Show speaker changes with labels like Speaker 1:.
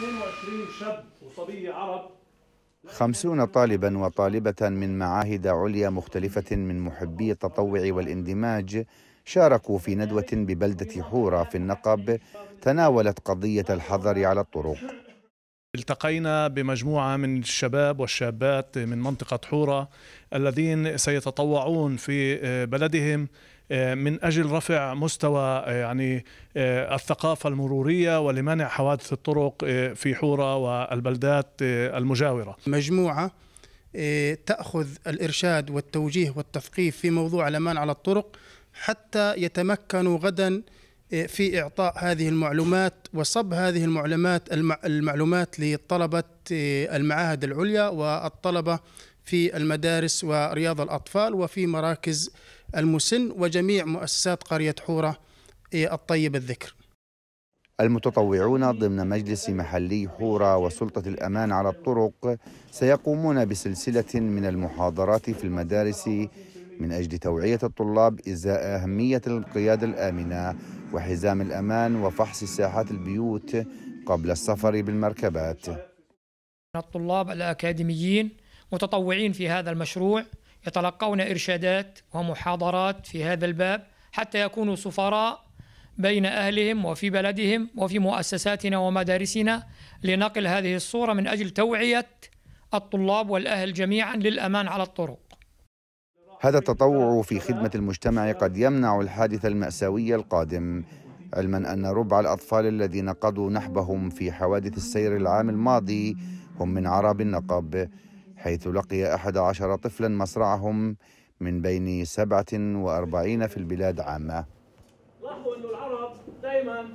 Speaker 1: 22 شاب وصبية عرب
Speaker 2: خمسون طالبا وطالبة من معاهد عليا مختلفة من محبي التطوع والاندماج شاركوا في ندوة ببلدة حورة في النقب تناولت قضية الحظر على الطرق
Speaker 1: التقينا بمجموعة من الشباب والشابات من منطقة حورة الذين سيتطوعون في آه، بلدهم آه، من أجل رفع مستوى آه، يعني الثقافة المرورية ولمنع حوادث الطرق في حورة والبلدات المجاورة مجموعة
Speaker 3: تأخذ الإرشاد والتوجيه والتثقيف في موضوع الأمان على الطرق حتى يتمكنوا غداً في إعطاء هذه المعلومات وصب هذه المعلومات المعلومات لطلبة آه، المعاهد العليا والطلبة في المدارس ورياض الأطفال وفي مراكز المسن وجميع مؤسسات قرية حورة آه، الطيب الذكر
Speaker 2: المتطوعون ضمن مجلس محلي حورة وسلطة الأمان على الطرق سيقومون بسلسلة من المحاضرات في المدارس من أجل توعية الطلاب إزاء أهمية القيادة الآمنة وحزام الأمان وفحص ساحات البيوت قبل السفر بالمركبات
Speaker 4: الطلاب الأكاديميين متطوعين في هذا المشروع يتلقون إرشادات ومحاضرات في هذا الباب حتى يكونوا سفراء بين أهلهم وفي بلدهم وفي مؤسساتنا ومدارسنا لنقل هذه الصورة من أجل توعية الطلاب والأهل جميعا للأمان على الطرق
Speaker 2: هذا التطوع في خدمة المجتمع قد يمنع الحادث المأساوي القادم علما أن ربع الأطفال الذين قضوا نحبهم في حوادث السير العام الماضي هم من عرب النقب حيث لقي أحد عشر طفلا مصرعهم من بين سبعة وأربعين في البلاد عامة
Speaker 1: لاحظوا أن العرب دائما